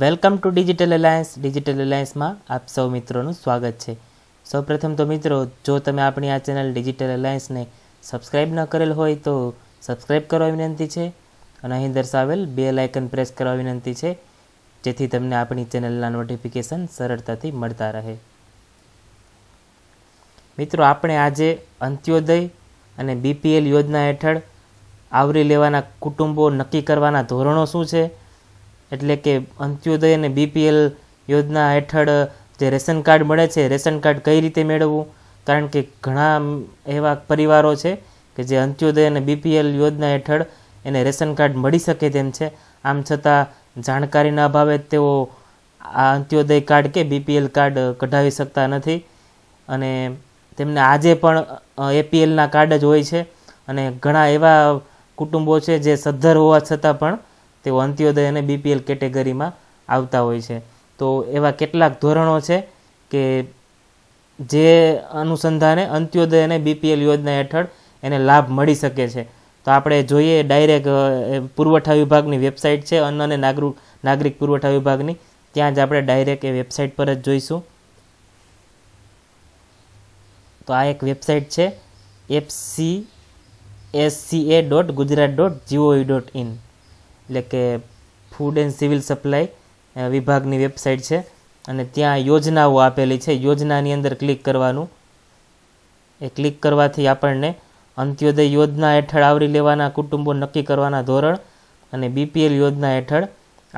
welcome to digital alliance digital એલાયન્સમાં આપ સૌ મિત્રોનું સ્વાગત છે સૌપ્રથમ તો મિત્રો જો તમે આપણી આ ચેનલ ડિજિટલ એલાયન્સને સબસ્ક્રાઇબ ન કરેલ હોય તો સબસ્ક્રાઇબ કરવા વિનંતી છે અને અહીં દર્શાવેલ બે લાઇકન પ્રેસ કરવા વિનંતી છે જેથી તમને આપણી ચેનલના નોટિફિકેશન સરળતાથી મળતા રહે મિત્રો આપણે આજે અંત્યોદય અને બીપીએલ યોજના હેઠળ આવરી લેવાના કુટુંબો નક્કી કરવાના ધોરણો શું છે એટલે કે અંત્યોદય અને બીપીએલ યોજના હેઠળ જે રેશન કાર્ડ મળે છે રેશન કાર્ડ કઈ રીતે મેળવવું કારણ કે ઘણા એવા પરિવારો છે કે જે અંત્યોદય અને બીપીએલ યોજના હેઠળ એને રેશન કાર્ડ મળી શકે તેમ છે આમ છતાં જાણકારીના અભાવે તેઓ આ અંત્યોદય કાર્ડ કે બીપીએલ કાર્ડ કઢાવી શકતા નથી અને તેમને આજે પણ એપીએલના કાર્ડ જ હોય છે અને ઘણા એવા કુટુંબો છે જે સદ્ધર હોવા છતાં પણ તેઓ અંત્યોદય અને બીપીએલ કેટેગરીમાં આવતા હોય છે તો એવા કેટલાક ધોરણો છે કે જે અનુસંધાને અંત્યોદય અને બીપીએલ યોજના હેઠળ એને લાભ મળી શકે છે તો આપણે જોઈએ ડાયરેક્ટ પુરવઠા વિભાગની વેબસાઇટ છે અન્ન અને નાગરિક નાગરિક પુરવઠા વિભાગની ત્યાં જ આપણે ડાયરેક્ટ એ વેબસાઇટ પર જ જોઈશું તો આ એક વેબસાઇટ છે FC SCA dot Gujarat dot GOV dot in એટલે કે ફૂડ એન્ડ સિવિલ સપ્લાય વિભાગની વેબસાઇટ છે અને ત્યાં યોજનાઓ આપેલી છે યોજનાની અંદર ક્લિક કરવાનું એ ક્લિક કરવાથી આપણને અંત્યોદય યોજના હેઠળ આવરી લેવાના કુટુંબો નક્કી કરવાના ધોરણ અને બીપીએલ યોજના હેઠળ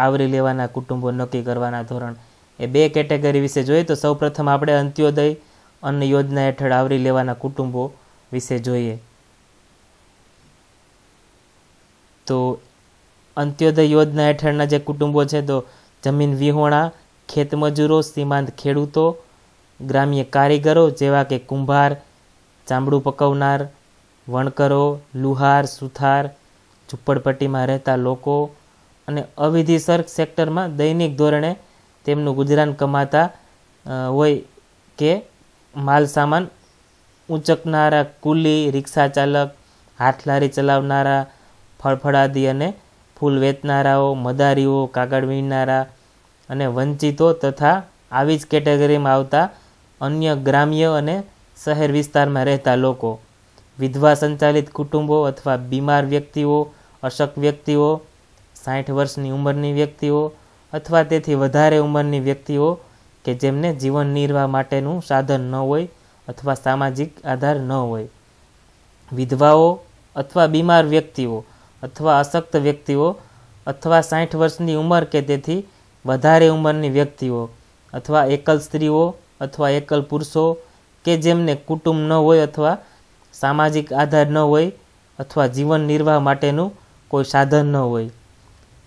આવરી લેવાના કુટુંબો નક્કી કરવાના ધોરણ એ બે કેટેગરી વિશે જોઈએ તો સૌપ્રથમ આપણે અંત્યોદય અન્ન યોજના હેઠળ આવરી લેવાના કુટુંબો વિશે જોઈએ તો અંત્યોદય યોજના હેઠળના જે કુટુંબો છે તો જમીન વિહોણા ખેતમજૂરો સીમાંત ખેડૂતો ગ્રામ્ય કારીગરો જેવા કે કુંભાર ચામડું પકવનાર વણકરો લુહાર સુથાર ઝુંપડપટ્ટીમાં રહેતા લોકો અને અવિધિસર સેક્ટરમાં દૈનિક ધોરણે તેમનું ગુજરાન કમાતા હોય કે માલ સામાન ઊંચકનારા કુલી રિક્ષા ચાલક હાથલારી ચલાવનારા ફળફળાદી અને ફૂલ વેચનારાઓ મદારીઓ કાગળ વીણનારા અને વંચિતો તથા આવી જ કેટેગરીમાં આવતા અન્ય ગ્રામ્ય અને શહેર વિસ્તારમાં રહેતા લોકો વિધવા સંચાલિત કુટુંબો અથવા બીમાર વ્યક્તિઓ અશક વ્યક્તિઓ સાઠ વર્ષની ઉંમરની વ્યક્તિઓ અથવા તેથી વધારે ઉંમરની વ્યક્તિઓ કે જેમને જીવન નિર્વાહ માટેનું સાધન ન હોય અથવા સામાજિક આધાર ન હોય વિધવાઓ અથવા બીમાર વ્યક્તિઓ અથવા અશક્ત વ્યક્તિઓ અથવા સાઠ વર્ષની ઉંમર કે તેથી વધારે ઉંમરની વ્યક્તિઓ અથવા એકલ સ્ત્રીઓ અથવા એકલ પુરુષો કે જેમને કુટુંબ ન હોય અથવા સામાજિક આધાર ન હોય અથવા જીવન નિર્વાહ માટેનું કોઈ સાધન ન હોય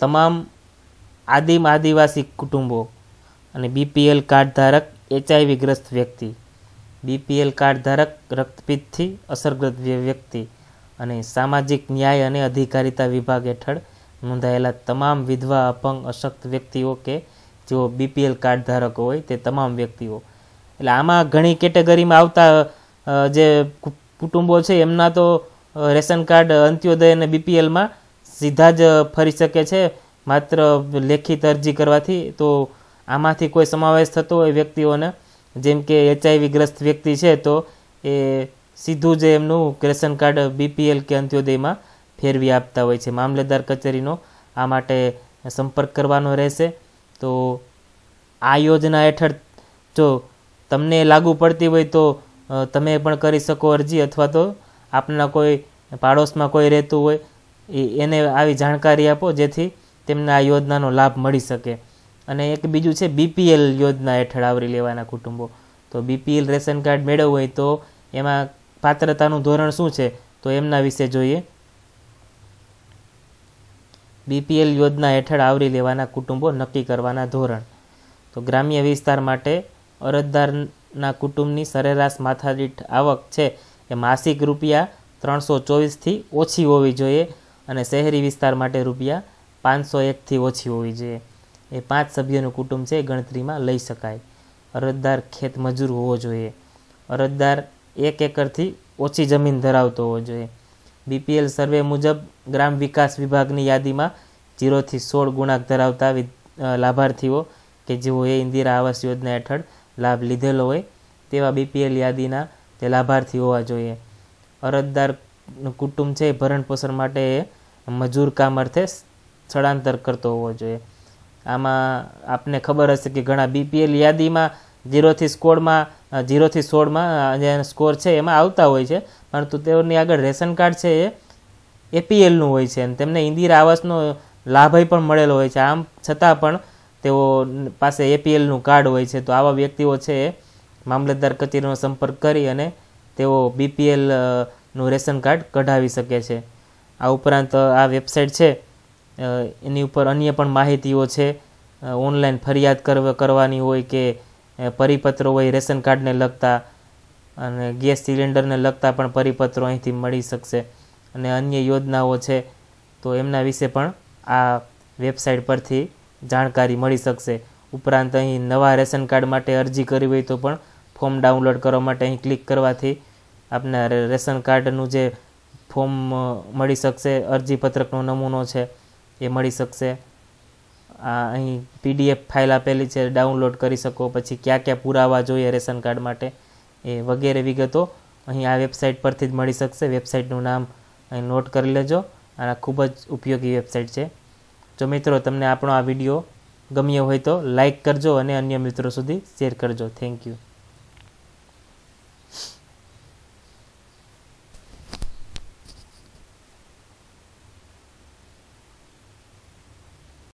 તમામ આદિમ આદિવાસી કુટુંબો અને બીપીએલ કાર્ડ ધારક એચઆઈવી ગ્રસ્ત વ્યક્તિ બીપીએલ કાર્ડ ધારક રક્તપિત્તથી અસરગ્રસ્ત વ્યક્તિ અને સામાજિક ન્યાય અને અધિકારિતા વિભાગ હેઠળ નોંધાયેલા તમામ વિધવા અપંગ અશક્ત વ્યક્તિઓ કે જેઓ બીપીએલ કાર્ડ ધારકો હોય તે તમામ વ્યક્તિઓ એટલે આમાં ઘણી કેટેગરીમાં આવતા જે કુટુંબો છે એમના તો રેશન કાર્ડ અંત્યોદય અને બીપીએલમાં સીધા જ ફરી શકે છે માત્ર લેખિત અરજી કરવાથી તો આમાંથી કોઈ સમાવેશ થતો હોય વ્યક્તિઓને જેમ કે એચઆઈવી ગ્રસ્ત વ્યક્તિ છે તો એ સીધું જ એમનું રેશન કાર્ડ બીપીએલ કે અંત્યોદયમાં ફેરવી આપતા હોય છે મામલતદાર કચેરીનો આ માટે સંપર્ક કરવાનો રહેશે તો આ યોજના હેઠળ જો તમને લાગુ પડતી હોય તો તમે પણ કરી શકો અરજી અથવા તો આપના કોઈ પાડોશમાં કોઈ રહેતું હોય એને આવી જાણકારી આપો જેથી તેમને આ યોજનાનો લાભ મળી શકે અને એક બીજું છે બીપીએલ યોજના હેઠળ આવરી લેવાના કુટુંબો તો બીપીએલ રેશન કાર્ડ મેળવવું હોય તો એમાં પાત્રતાનું ધોરણ શું છે તો એમના વિશે જોઈએ બીપીએલ યોજના હેઠળ આવરી લેવાના કુટુંબો નક્કી કરવાના ધોરણ તો ગ્રામ્ય વિસ્તાર માટે અરજદારના કુટુંબની સરેરાશ માથાદીઠ આવક છે એ માસિક રૂપિયા ત્રણસો ચોવીસથી ઓછી હોવી જોઈએ અને શહેરી વિસ્તાર માટે રૂપિયા પાંચસો એકથી ઓછી હોવી જોઈએ એ પાંચ સભ્યોનું કુટુંબ છે એ ગણતરીમાં લઈ શકાય અરજદાર ખેતમજૂર હોવો જોઈએ અરજદાર એક એકરથી ઓછી જમીન ધરાવતો હોવો જોઈએ બીપીએલ સર્વે મુજબ ગ્રામ વિકાસ વિભાગની યાદીમાં જીરોથી સોળ ગુણાંક ધરાવતા લાભાર્થીઓ કે એ ઇન્દિરા આવાસ યોજના હેઠળ લાભ લીધેલો હોય તેવા બીપીએલ યાદીના તે લાભાર્થી હોવા જોઈએ અરજદાર કુટુંબ છે એ ભરણપોષણ માટે એ મજૂર કામ અર્થે સ્થળાંતર કરતો હોવો જોઈએ આમાં આપને ખબર હશે કે ઘણા બીપીએલ યાદીમાં જીરોથી સ્કોડમાં જીરોથી સોળમાં જે સ્કોર છે એમાં આવતા હોય છે પરંતુ તેઓની આગળ રેશન કાર્ડ છે એ એપીએલનું હોય છે અને તેમને ઇન્દિરા આવાસનો લાભય પણ મળેલો હોય છે આમ છતાં પણ તેઓ પાસે એપીએલનું કાર્ડ હોય છે તો આવા વ્યક્તિઓ છે એ મામલતદાર કચેરીનો સંપર્ક કરી અને તેઓ બીપીએલનું રેશન કાર્ડ કઢાવી શકે છે આ ઉપરાંત આ વેબસાઇટ છે એની ઉપર અન્ય પણ માહિતીઓ છે ઓનલાઈન ફરિયાદ કરવાની હોય કે પરિપત્રો હોય રેશન કાર્ડને લગતા અને ગેસ સિલિન્ડરને લગતા પણ પરિપત્રો અહીંથી મળી શકશે અને અન્ય યોજનાઓ છે તો એમના વિશે પણ આ વેબસાઇટ પરથી જાણકારી મળી શકશે ઉપરાંત અહીં નવા રેશન કાર્ડ માટે અરજી કરવી હોય તો પણ ફોર્મ ડાઉનલોડ કરવા માટે અહીં ક્લિક કરવાથી આપના રેશન કાર્ડનું જે ફોર્મ મળી શકશે અરજીપત્રકનો નમૂનો છે એ મળી શકશે આ અહીં પીડીએફ ફાઇલ આપેલી છે ડાઉનલોડ કરી શકો પછી ક્યાં ક્યાં પુરાવા જોઈએ રેશન કાર્ડ માટે એ વગેરે વિગતો અહીં આ વેબસાઇટ પરથી જ મળી શકશે વેબસાઇટનું નામ અહીં નોટ કરી લેજો અને ખૂબ જ ઉપયોગી વેબસાઇટ છે જો મિત્રો તમને આપણો આ વિડીયો ગમ્યો હોય તો લાઇક કરજો અને અન્ય મિત્રો સુધી શેર કરજો થેન્ક યુ